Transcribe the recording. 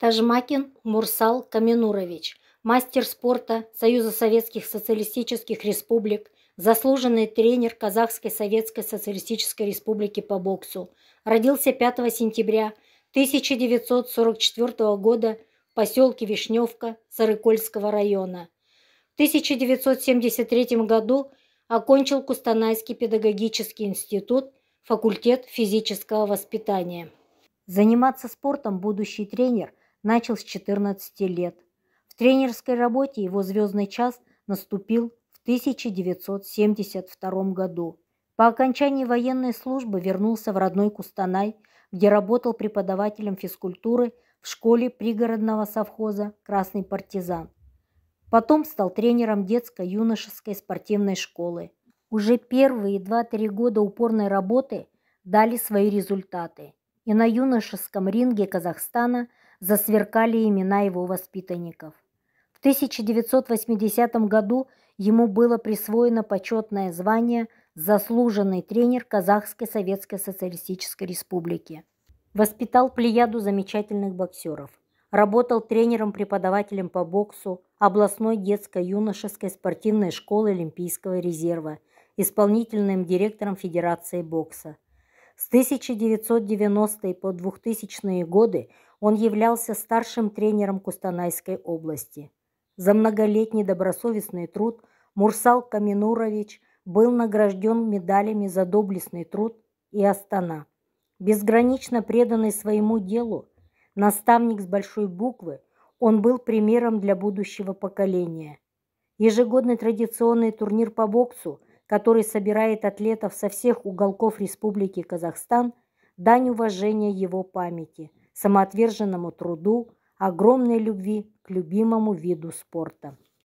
Тажмакин Мурсал Каменурович, мастер спорта Союза Советских Социалистических Республик, заслуженный тренер Казахской Советской Социалистической Республики по боксу. Родился 5 сентября 1944 года в поселке Вишневка Сарыкольского района. В 1973 году окончил Кустанайский педагогический институт, факультет физического воспитания. Заниматься спортом будущий тренер – начал с 14 лет. В тренерской работе его звездный час наступил в 1972 году. По окончании военной службы вернулся в родной Кустанай, где работал преподавателем физкультуры в школе пригородного совхоза «Красный партизан». Потом стал тренером детско-юношеской спортивной школы. Уже первые 2-3 года упорной работы дали свои результаты, и на юношеском ринге Казахстана засверкали имена его воспитанников. В 1980 году ему было присвоено почетное звание «Заслуженный тренер Казахской Советской Социалистической Республики». Воспитал плеяду замечательных боксеров. Работал тренером-преподавателем по боксу областной детско-юношеской спортивной школы Олимпийского резерва, исполнительным директором Федерации бокса. С 1990 по 2000 годы он являлся старшим тренером Кустанайской области. За многолетний добросовестный труд Мурсал Каминурович был награжден медалями за доблестный труд и Астана. Безгранично преданный своему делу, наставник с большой буквы, он был примером для будущего поколения. Ежегодный традиционный турнир по боксу, который собирает атлетов со всех уголков Республики Казахстан, дань уважения его памяти – самоотверженному труду, огромной любви к любимому виду спорта.